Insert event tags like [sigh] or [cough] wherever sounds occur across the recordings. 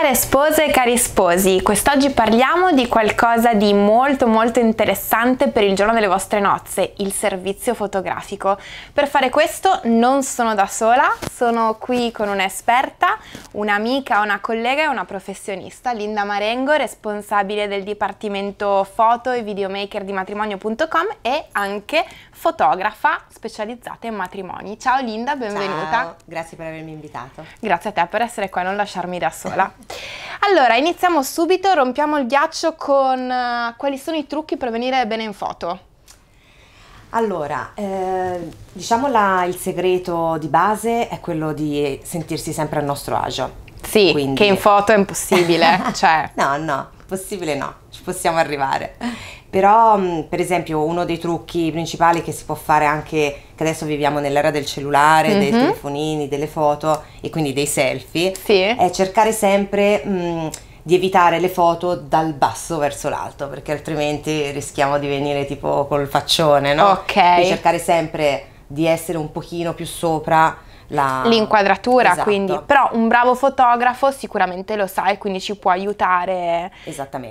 Care spose e cari sposi, quest'oggi parliamo di qualcosa di molto molto interessante per il giorno delle vostre nozze, il servizio fotografico. Per fare questo non sono da sola, sono qui con un'esperta, un'amica, una collega e una professionista, Linda Marengo, responsabile del dipartimento foto e videomaker di matrimonio.com e anche fotografa specializzata in matrimoni. Ciao Linda, benvenuta. Ciao, grazie per avermi invitato. Grazie a te per essere qua e non lasciarmi da sola. Allora, iniziamo subito, rompiamo il ghiaccio con uh, quali sono i trucchi per venire bene in foto. Allora, eh, diciamo la, il segreto di base è quello di sentirsi sempre al nostro agio. Sì, Quindi... che in foto è impossibile, [laughs] cioè... No, no, possibile no, ci possiamo arrivare. Però, mm, per esempio, uno dei trucchi principali che si può fare anche, che adesso viviamo nell'era del cellulare, mm -hmm. dei mhm. telefonini, delle foto e quindi dei selfie, sì. è cercare sempre mh, mm, di evitare le foto dal basso verso l'alto, perché altrimenti rischiamo di venire tipo col faccione, no? Ok. e cercare sempre di essere un pochino più sopra l'inquadratura, esatto. quindi però un bravo fotografo sicuramente lo sa e quindi ci può aiutare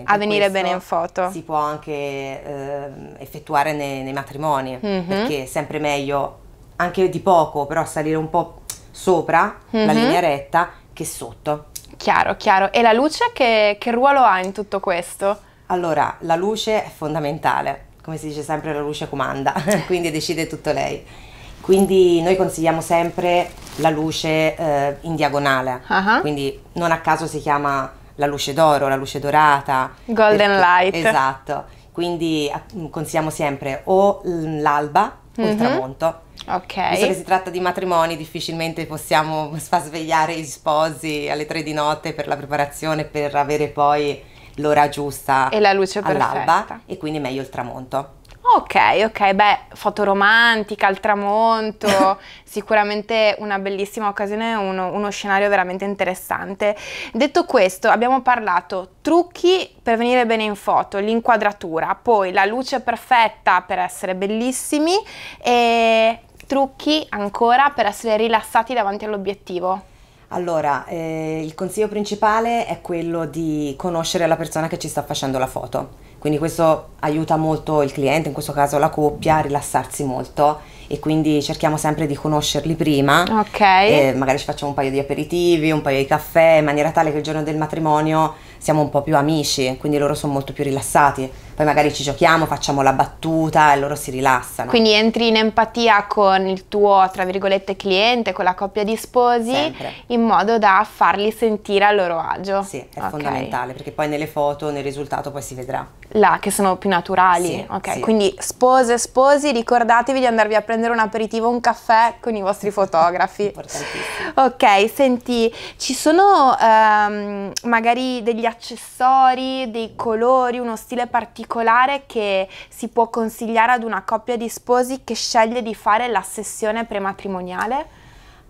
a venire bene in foto. Si può anche eh, effettuare nei, nei matrimoni, mm -hmm. perché è sempre meglio anche di poco, però salire un po' sopra mm -hmm. la mhm. linea retta che sotto. Chiaro, chiaro. E la luce che, che ruolo ha in tutto questo? Allora, la luce è fondamentale, come si dice sempre la luce comanda, [laughs] quindi decide tutto lei. Quindi noi consigliamo sempre la luce eh, in diagonale, uh-huh. quindi non a caso si chiama la luce d'oro, la luce dorata. Golden perché, light. Esatto, quindi ah, mm, consigliamo sempre o l'alba mm-hmm. o il mhm. tramonto. Ok. Visto che si tratta di matrimoni, difficilmente possiamo [laughs] far svegliare gli sposi alle tre di notte per la preparazione, per avere poi l'ora giusta e la luce all'alba, perfetta. e quindi meglio il tramonto. Ok, ok, beh, foto romantica al tramonto, [laughs] sicuramente una bellissima occasione, uno, uno, scenario veramente interessante. Detto questo, abbiamo parlato trucchi per venire bene in foto, l'inquadratura, poi la luce perfetta per essere bellissimi e trucchi ancora per essere rilassati davanti all'obiettivo. Allora, eh, il consiglio principale è quello di conoscere la persona che ci sta facendo la foto quindi questo aiuta molto il cliente, in questo caso la coppia, a rilassarsi molto e quindi cerchiamo sempre di conoscerli prima. Ok. magari ci facciamo un paio di aperitivi, un paio di caffè, in maniera tale che il giorno del matrimonio siamo un po' più amici, quindi loro sono molto più rilassati. Poi magari ci giochiamo, facciamo la battuta e loro si rilassano. Quindi entri in empatia con il tuo, tra virgolette, cliente, con la coppia di sposi, Sempre. in modo da farli sentire a loro agio. Sì, è okay. fondamentale, perché poi nelle foto, nel risultato poi si vedrà. Là, che sono più naturali. Sì, ok, sì. quindi spose, sposi, ricordatevi di andarvi a prendere un aperitivo, un caffè con i vostri fotografi. Importantissimo. Ok, senti, ci sono ehm, magari degli accessori, dei colori, uno stile particolare che si può consigliare ad una coppia di sposi che sceglie di fare la sessione prematrimoniale?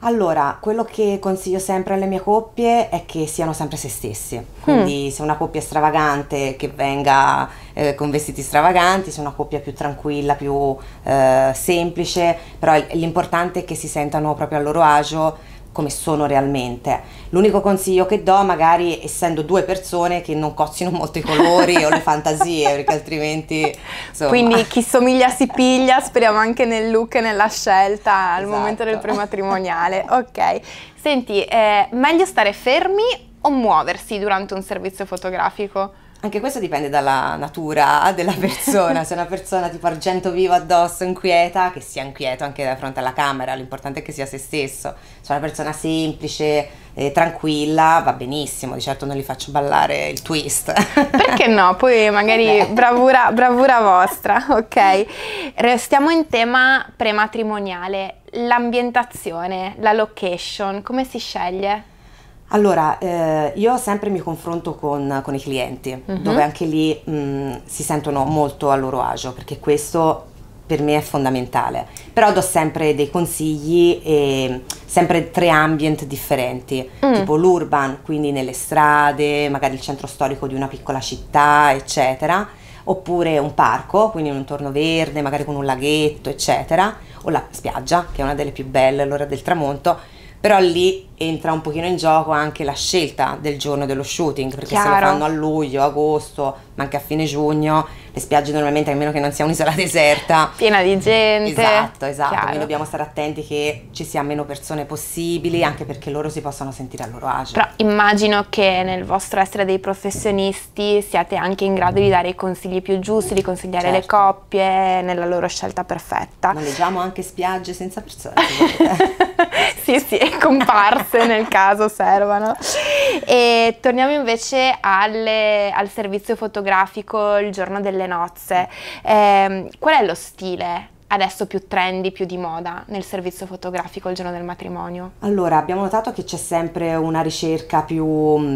Allora, quello che consiglio sempre alle mie coppie è che siano sempre se stessi. Quindi mm. se una coppia è stravagante che venga eh, con vestiti stravaganti, se una coppia più tranquilla, più eh, semplice, però l'importante è che si sentano proprio a loro agio come sono realmente. L'unico consiglio che do, magari essendo due persone che non cozzino molto i colori o le [laughs] fantasie, perché altrimenti... Insomma. Quindi chi somiglia si piglia, speriamo anche nel look e nella scelta al esatto. momento del prematrimoniale. [laughs] Ok, senti, eh, meglio stare fermi o muoversi durante un servizio fotografico? Anche questo dipende dalla natura della persona, se una persona tipo argento vivo addosso, inquieta, che sia inquieto anche da fronte alla camera, l'importante è che sia se stesso, se una persona semplice, eh, tranquilla, va benissimo, di certo non gli faccio ballare il twist. Perché no? Poi magari bravura, bravura vostra, ok? Restiamo in tema prematrimoniale, l'ambientazione, la location, come si sceglie? Allora, eh, io sempre mi confronto con, con i clienti, uh mhm. -huh. dove anche lì mh, mm, si sentono molto a loro agio, perché questo per me è fondamentale. Però do sempre dei consigli e sempre tre ambient differenti, mm. tipo l'urban, quindi nelle strade, magari il centro storico di una piccola città, eccetera, oppure un parco, quindi un intorno verde, magari con un laghetto, eccetera, o la spiaggia, che è una delle più belle all'ora del tramonto però lì entra un pochino in gioco anche la scelta del giorno dello shooting, perché Chiaro. se lo fanno a luglio, agosto, ma anche a fine giugno, le spiagge normalmente, a meno che non sia un'isola deserta, piena di gente. Esatto, esatto. Chiaro. Quindi dobbiamo stare attenti che ci sia meno persone possibili, anche perché loro si possano sentire a loro agio. Però immagino che nel vostro essere dei professionisti siate anche in grado di mm. dare i consigli più giusti, di consigliare certo. le coppie nella loro scelta perfetta. leggiamo anche spiagge senza persone. [laughs] sì, sì, comparse nel caso servano. [laughs] e torniamo invece alle, al servizio fotografico il giorno delle nozze. Eh, qual è lo stile adesso più trendy, più di moda nel servizio fotografico il giorno del matrimonio? Allora, abbiamo notato che c'è sempre una ricerca più mm,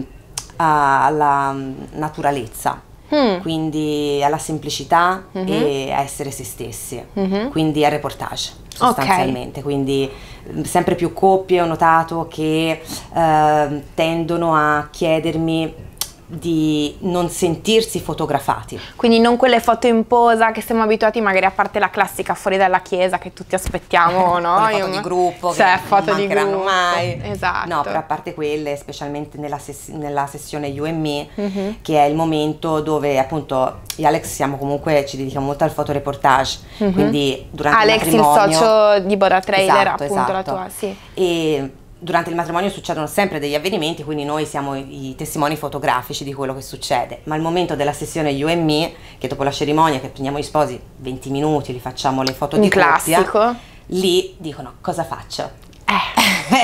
alla mm, naturalezza Mm. quindi alla semplicità mm-hmm. e a essere se stessi, mm-hmm. quindi al reportage sostanzialmente, okay. quindi mm, sempre più coppie ho notato che eh, tendono a chiedermi di non sentirsi fotografati. Quindi non quelle foto in posa che siamo abituati magari a parte la classica fuori dalla chiesa che tutti aspettiamo, [laughs] no? foto Io... di gruppo cioè, che foto non di gruppo. mai. Esatto. No, però a parte quelle, specialmente nella, ses nella sessione You and Me, mm -hmm. che è il momento dove appunto io e Alex siamo comunque, ci dedichiamo molto al fotoreportage, mm -hmm. quindi durante Alex, il matrimonio... Alex il socio di Bora Trailer, esatto, appunto esatto. la tua, sì. E durante il matrimonio succedono sempre degli avvenimenti, quindi noi siamo i testimoni fotografici di quello che succede, ma al momento della sessione you and me, che dopo la cerimonia che prendiamo gli sposi 20 minuti, li facciamo le foto Un di classico. Coppia, lì dicono cosa faccio?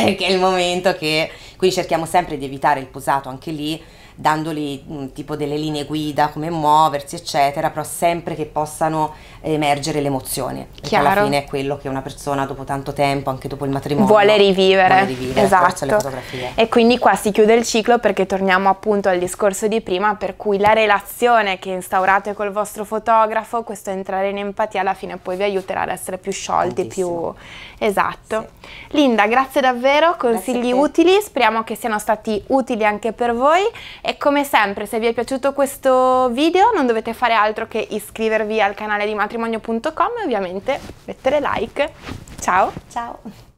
Eh. [laughs] che è il momento che quindi cerchiamo sempre di evitare il posato anche lì dandogli mm, tipo delle linee guida, come muoversi, eccetera, però sempre che possano emergere l'emozione. Perché Chiaro. alla fine è quello che una persona dopo tanto tempo, anche dopo il matrimonio, vuole rivivere. Vuole rivivere esatto. E quindi qua si chiude il ciclo perché torniamo appunto al discorso di prima, per cui la relazione che instaurate col vostro fotografo, questo entrare in empatia alla fine poi vi aiuterà ad essere più sciolti, Tantissimo. più... Esatto. Sì. Linda, grazie davvero, consigli grazie utili, speriamo che siano stati utili anche per voi. E come sempre se vi è piaciuto questo video non dovete fare altro che iscrivervi al canale di matrimonio.com e ovviamente mettere like. Ciao! Ciao!